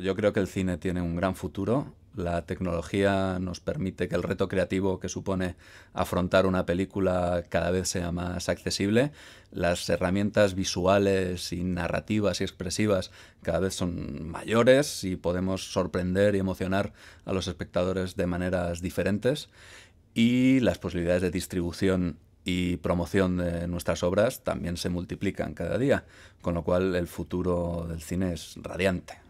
yo creo que el cine tiene un gran futuro. La tecnología nos permite que el reto creativo que supone afrontar una película cada vez sea más accesible. Las herramientas visuales y narrativas y expresivas cada vez son mayores y podemos sorprender y emocionar a los espectadores de maneras diferentes. Y las posibilidades de distribución y promoción de nuestras obras también se multiplican cada día, con lo cual el futuro del cine es radiante.